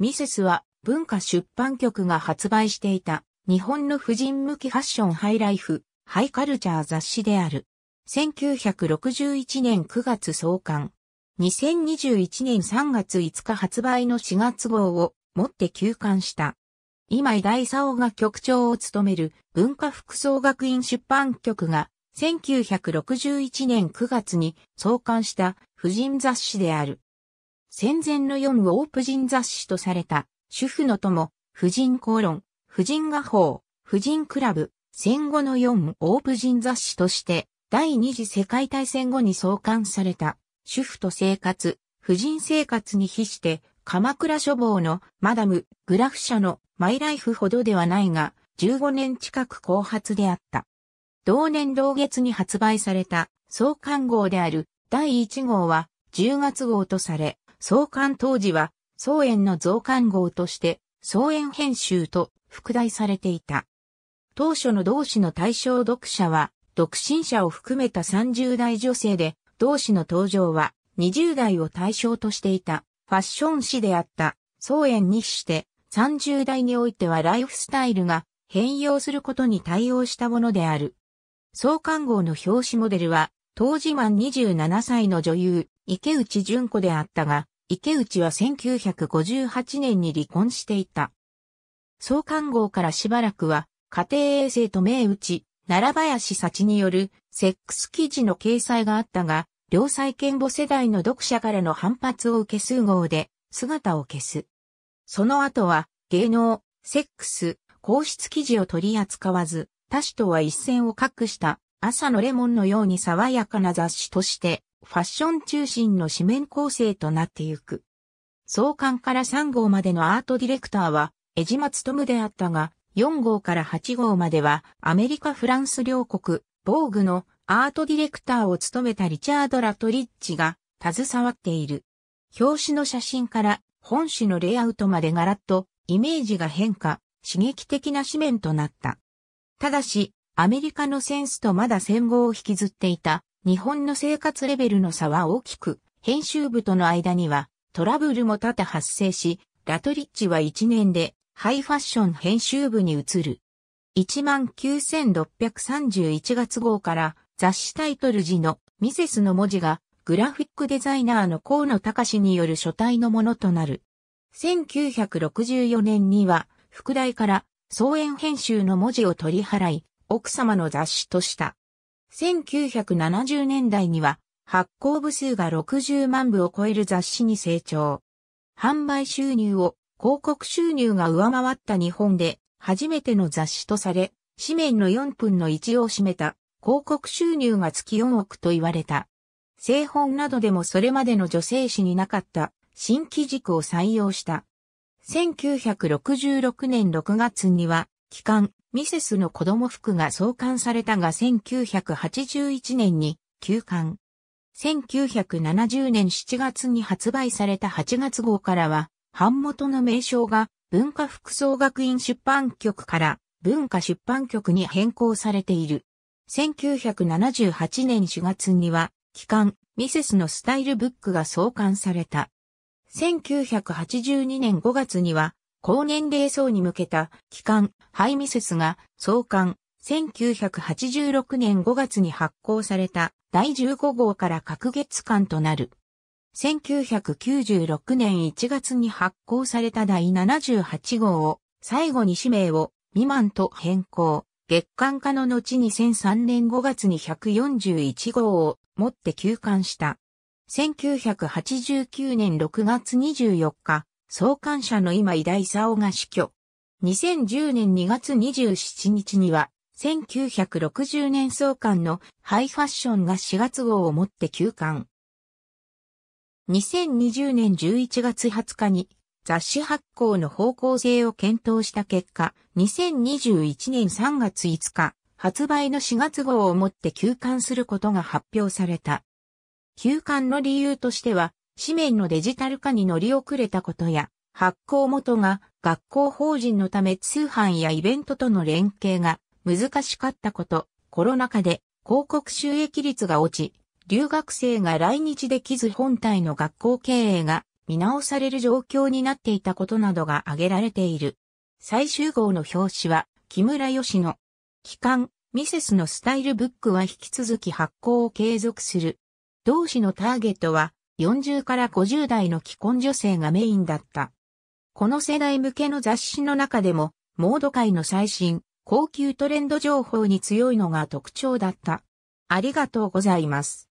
ミセスは文化出版局が発売していた日本の婦人向きファッションハイライフ、ハイカルチャー雑誌である。1961年9月創刊。2021年3月5日発売の4月号をもって休刊した。今井大佐夫が局長を務める文化服装学院出版局が1961年9月に創刊した婦人雑誌である。戦前の4ウォープ人雑誌とされた、主婦の友、婦人公論、婦人画報、婦人クラブ、戦後の4オープ人雑誌として、第二次世界大戦後に創刊された、主婦と生活、婦人生活に比して、鎌倉書房のマダム、グラフ社のマイライフほどではないが、15年近く後発であった。同年同月に発売された創刊号である第1号は10月号とされ、創刊当時は、創園の増刊号として、創園編集と副題されていた。当初の同志の対象読者は、独身者を含めた30代女性で、同志の登場は20代を対象としていたファッション誌であった創園にして、30代においてはライフスタイルが変容することに対応したものである。創刊号の表紙モデルは、当時満27歳の女優、池内淳子であったが、池内は1958年に離婚していた。創刊号からしばらくは、家庭衛生と名打ち、奈良林幸によるセックス記事の掲載があったが、両妻権母世代の読者からの反発を受け数号で姿を消す。その後は芸能、セックス、皇室記事を取り扱わず、他誌とは一線を画した朝のレモンのように爽やかな雑誌としてファッション中心の紙面構成となってゆく。創刊から3号までのアートディレクターは、江島務であったが、4号から8号までは、アメリカ・フランス両国、防具のアートディレクターを務めたリチャード・ラトリッチが、携わっている。表紙の写真から本紙のレイアウトまでガラッとイメージが変化、刺激的な紙面となった。ただし、アメリカのセンスとまだ戦後を引きずっていた日本の生活レベルの差は大きく、編集部との間にはトラブルも多々発生し、ラトリッチは1年でハイファッション編集部に移る。19631月号から雑誌タイトル時のミセスの文字がグラフィックデザイナーの河野隆による書体のものとなる。1964年には副題から総演編集の文字を取り払い、奥様の雑誌とした。1970年代には発行部数が60万部を超える雑誌に成長。販売収入を広告収入が上回った日本で初めての雑誌とされ、紙面の4分の1を占めた広告収入が月4億と言われた。製本などでもそれまでの女性誌になかった新機軸を採用した。1966年6月には期間、ミセスの子供服が創刊されたが1981年に休刊。1970年7月に発売された8月号からは、版元の名称が文化服装学院出版局から文化出版局に変更されている。1978年4月には、期間、ミセスのスタイルブックが創刊された。1982年5月には、高年齢層に向けた機関、ハイミセスが創刊、1986年5月に発行された第15号から各月間となる。1996年1月に発行された第78号を最後に氏名を未満と変更。月間化の後2003年5月に141号を持って休刊した。1989年6月24日、創刊者の今井大沢が死去。2010年2月27日には、1960年創刊のハイファッションが4月号をもって休刊。2020年11月20日に雑誌発行の方向性を検討した結果、2021年3月5日、発売の4月号をもって休刊することが発表された。休刊の理由としては、紙面のデジタル化に乗り遅れたことや、発行元が学校法人のため通販やイベントとの連携が難しかったこと、コロナ禍で広告収益率が落ち、留学生が来日できず本体の学校経営が見直される状況になっていたことなどが挙げられている。最終号の表紙は木村義の期間ミセスのスタイルブックは引き続き発行を継続する。同紙のターゲットは40から50代の既婚女性がメインだった。この世代向けの雑誌の中でも、モード界の最新、高級トレンド情報に強いのが特徴だった。ありがとうございます。